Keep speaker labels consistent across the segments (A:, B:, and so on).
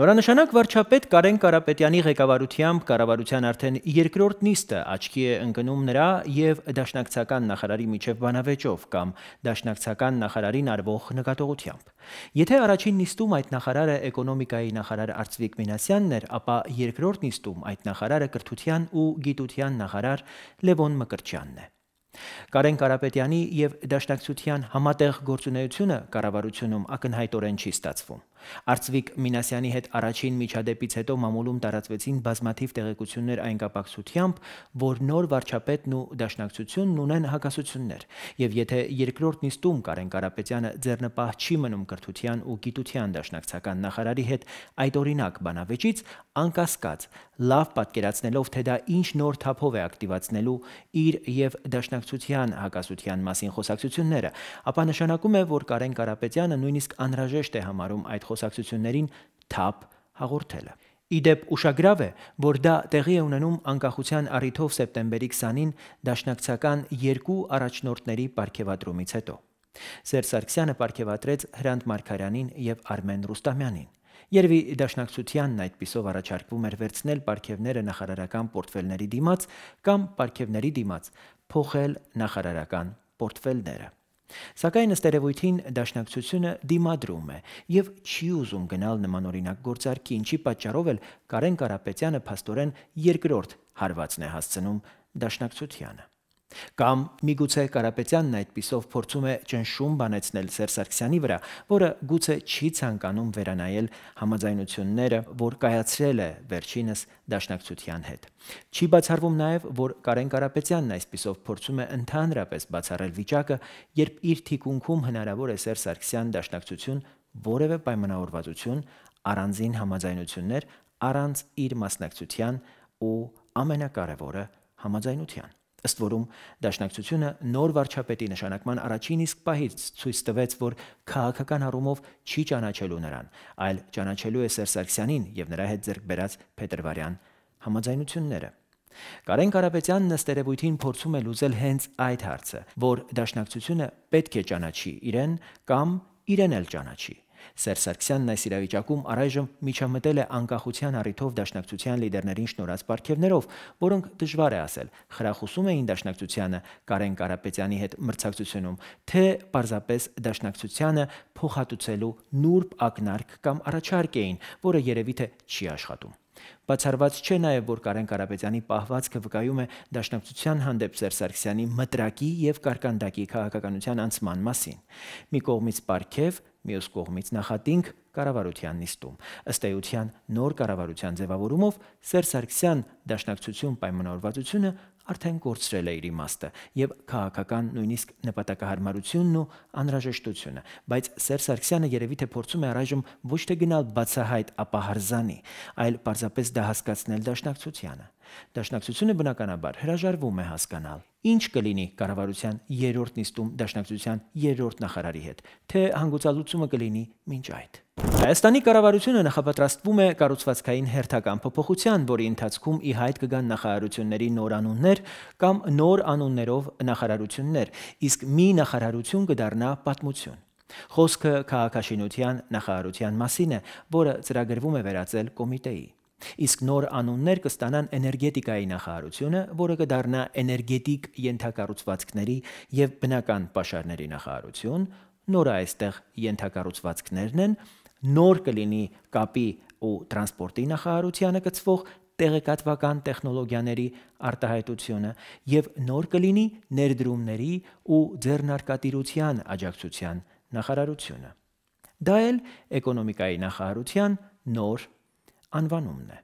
A: Նորանշանակ վարչապետ Կարեն Կարապետյանի ղեկավարությամբ կառավարության արդեն երկրորդ նիստը աչքի է ընկնում նրա եւ Դաշնակցական նախարարի միջև բանավեճով կամ Դաշնակցական նախարարին արվող նկատողությամբ։ Եթե առաջին նիստում այդ նախարարը էկոնոմիկայի նախարար Արծվիկ Մինասյանն էր, ապա երկրորդ նիստում այդ նախարարը կրթության ու գիտության նախարար Լևոն Մկրտչյանն է։ Կարեն Կարապետյանի եւ Դաշնակցության համատեղ գործունեությունը կառավարությունում ակնհայտորեն չի ստացվում։ Արծվիկ Մինասյանի հետ առաջին միջադեպից հետո մամուլում տարածվեցին բազմաթիվ տեղեկություններ այն կապակցությամբ, որ նոր վարչապետն ու դաշնակցությունն ունեն հակասություններ, եւ եթե երկրորդ նիստում Կարեն Կարապետյանը ձեռնպահ չի մնում կրթության ու գիտության դաշնակցական նախարարի հետ այդ օրինակ բանավեճից, անկասկած լավ պատկերացնելով թե դա ինչ նոր թափով է ակտիվացնելու իր եւ դաշնակցության հակասության մասին խոսակցությունները, ապա նշանակում է, որ Կարեն Կարապետյանը նույնիսկ անհրաժեշտ է համարում այդ խոսակցություններին թափ հաղորդելը։ Իդեպ ուշագրավ է, որ դա տեղի է ունենում անկախության առիթով սեպտեմբերի 20-ին դաշնակցական երկու առաջնորդների ապարգևատրումից հետո։ Սերժ Սարգսյանը ապարգևատրեց Հրանտ Մարգարյանին եւ Արմեն Ռուստամյանին։ Երևի դաշնակցությանն այդպիսով առաջարկվում էր վերցնել ապարգևները նախարարական պորտֆելների դիմաց կամ ապարգևների դիմաց փոխել նախարարական պորտֆելները։ Սակայն ըստ երևույթին դաշնակցությունը դիմադրում է եւ չի ուզում գնալ նմանօրինակ գործարքի, ինչի պատճառով էլ Կարեն Կարապետյանը փաստորեն երկրորդ հարվածն է հասցնում դաշնակցությանը։ Կամ միգուցե Կարապետյանն այդպիսով փորձում է ճնշում բանեցնել Սերժ Սարգսյանի վրա, որը գուցե չի ցանկանում վերանայել համաձայնությունները, որ կայացրել է վերջինս Դաշնակցության հետ։ Չի բացառվում նաև, որ Կարեն Կարապետյանն այսպիսով փորձում է ընդհանրապես բացառել վիճակը, երբ իր թիկունքում հնարավոր է Սերժ Սարգսյան Դաշնակցություն որևէ պայմանավորվածություն առանձին համաձայնություններ առանց իր մասնակցության ու ամենակարևորը համաձայնության Ըստ որում Դաշնակցությունը նոր վարչապետի նշանակման առաջին իսկ պահից ցույց տվեց, որ քաղաքական առումով չի ճանաչելու նրան, այլ ճանաչելու է Սերժ Սարգսյանին եւ նրա հետ ձեռք բերած Փետրվարյան համաձայնությունները։ Կարեն Կարապետյանն ըստ երևույթին փորձում է լուծել հենց այդ հարցը, որ Դաշնակցությունը պետք է ճանաչի իրեն կամ իրեն էլ ճանաչի։ Սերժ Սարգսյանն այս իրավիճակում առայժմ միջամտել է անկախության առիթով դաշնակցության լիդերներին շնորհած պարգևներով, որոնք դժվար է ասել, խրախուսում էին դաշնակցությանը Կարեն Կարապետյանի հետ մրցակցությունում, թե պարզապես դաշնակցությանը փոխհատուցելու նուրբ ակնարկ կամ առաջարկ էին, որը երևի թե չի աշխատում։ Բացառված չէ նաև, որ Կարեն Կարապետյանի պահվածքը վկայում է Դաշնակցության հանդեպ Սերժ Սարգսյանի մտրակի եւ կարկանդակի քաղաքականության անցման մասին։ Մի կողմից Պարքև, մյուս կողմից նախատինք կառավարության նիստում։ Ըստ էության նոր կառավարության ձևավորումով Սերժ Սարգսյան Դաշնակցություն պայմանավորվածությունը արդեն կորցրել է իր իմաստը եւ քաղաքական նույնիսկ նպատակահարմարությունն ու անհրաժեշտությունը, բայց Սերժ Սարգսյանը երևի թե փորձում է առայժմ ոչ թե գնալ բացահայտ ապահարզանի, այլ պարզապես դա հասկացնել դաշնակցությանը։ Դաշնակցությունը բնականաբար հրաժարվում է հասկանալ, ինչ կլինի կառավարության երրորդ նիստում Դաշնակցության երրորդ նախարարի հետ, թե հանգուցալուծումը կլինի մինչ այդ։ Հայաստանի կառավարությունը նախապատրաստվում է կառուցվածքային հերթական փոփոխության, որի ընթացքում ի հայտ կգան նախարարությունների նոր անուններ կամ նոր անուններով նախարարություններ, իսկ մի նախարարություն կդառնա պատմություն։ Խոսքը քաղաքաշինության նախարարության մասին է, որը ծրագրվում է վերածել կոմիտեի։ Իսկ նոր անուններ կստանան էներգետիկայի նախարարությունը, որը կդառնա էներգետիկ յենթակառուցվածքների եւ բնական պաշարների նախարարություն, նորը այստեղ յենթակառուցվածքներն են, նոր կլինի կապի ու տրանսպորտի նախարարությանը կցվող տեղեկատվական տեխնոլոգիաների արտահայտությունը եւ նոր կլինի ներդրումների ու ձեռնարկատիրության աջակցության նախարարությունը։ Դա էլ էկոնոմիկայի նախարարության նոր անվանումն է։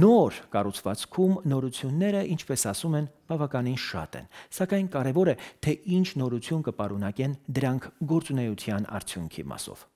A: Նոր կառուցվածքում նորությունները, ինչպես ասում են, բավականին շատ են, սակայն կարևոր է, թե ինչ նորություն կպարունակեն դրանք գործունեության արդյունքի մասով։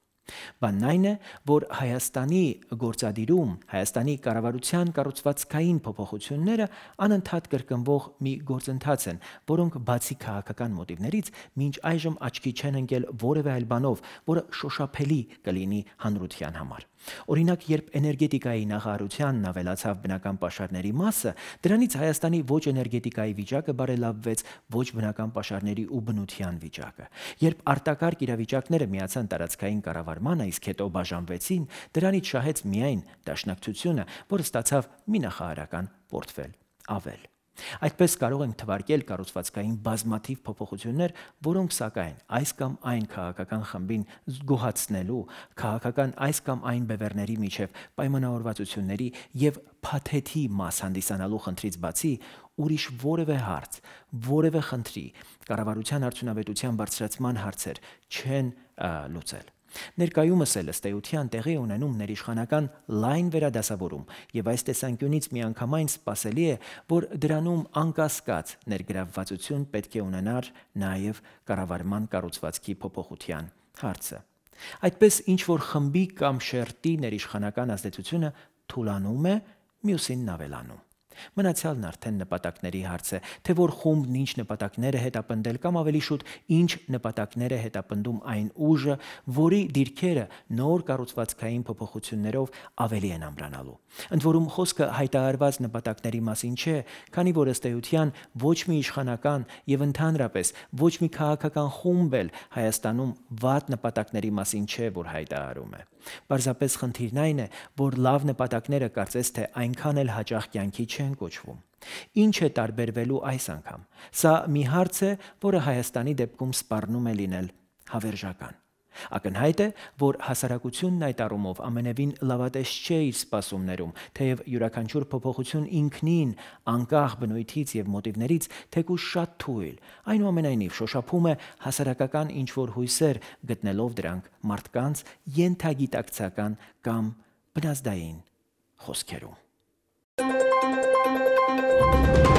A: Բանն այն է, որ Հայաստանի գործադիրում, Հայաստանի կառավարության կառուցվածքային փոփոխությունները անընդհատ կրկնվող մի գործընթաց են, որոնք բացի քաղաքական մոտիվներից մինչ այժմ աչքի չեն ընկել որևէ այլ բանով, որը շոշափելի կլինի հանրության համար։ Օրինակ, երբ էներգետիկայի նախարարությանն ավելացավ բնական պաշարների մասը, դրանից Հայաստանի ոչ էներգետիկայի վիճակը բարելավվեց ոչ բնական պաշարների ու բնության վիճակը։ Երբ արտակարգ իրավիճակները միացան տարածքային կառավարմանը, իսկ հետո բաժանվեցին, դրանից շահեց միայն դաշնակցությունը, որը ստացավ մի նախարարական պորտֆել ավել։ Այդպես կարող ենք թվարկել կառուցվածքային բազմաթիվ փոփոխություններ, որոնք սակայն այս կամ այն քաղաքական խմբին զգուհացնելու, քաղաքական այս կամ այն բևեռների միջև պայմանավորվածությունների եւ փաթեթի մաս հանդիսանալու խնդրից բացի, ուրիշ որևէ հարց, որևէ խնդրի, կառավարության արդյունավետության բարձրացման հարցեր չեն լուծել։ Ներկայումս էլ ըստ էության տեղի ունենում ներիշխանական լայն վերադասավորում, եւ այս տեսանկյունից միանգամայն սпасելի է, որ դրանում անկասկած ներգրավվածություն պետք է ունենար նաեւ կառավարման կառուցվածքի փոփոխության հարցը։ Այդպես ինչ որ խմբի կամ շերտի ներիշխանական ազդեցությունը թուլանում է, մյուսին ավելանում։ Մնացյալն արդեն նպատակների հարց է, թե որ խումբն ինչ նպատակներ է հետապնդել կամ ավելի շուտ ինչ նպատակներ է հետապնդում այն ուժը, որի դիրքերը նոր կառուցվածքային փոփոխություններով ավելի են ամրանալու։ Ընդ որում խոսքը հայտարարված նպատակների մասին չէ, քանի որ ըստ էության ոչ մի իշխանական եւ ընդհանրապես ոչ մի քաղաքական խումբ էլ Հայաստանում վատ նպատակների մասին չէ, որ հայտարարում է։ Պարզապես խնդիրն այն է, որ լավ նպատակները կարծես թե այնքան էլ հաճախ կյանքի չէ չեն կոչվում։ Ինչ է տարբերվելու այս անգամ։ Սա մի հարց է, որը Հայաստանի դեպքում սպառնում է լինել հավերժական։ Ակնհայտ է, որ հասարակությունն այդ առումով ամենևին լավատես չէ իր սպասումներում, թեև յուրաքանչյուր փոփոխություն ինքնին, անկախ բնույթից եւ մոտիվներից, թեկուզ շատ թույլ, այնուամենայնիվ շոշափում է հասարակական ինչ-որ հույսեր, գտնելով դրանք մարդկանց յենթագիտակցական կամ բնազդային խոսքերում։ Música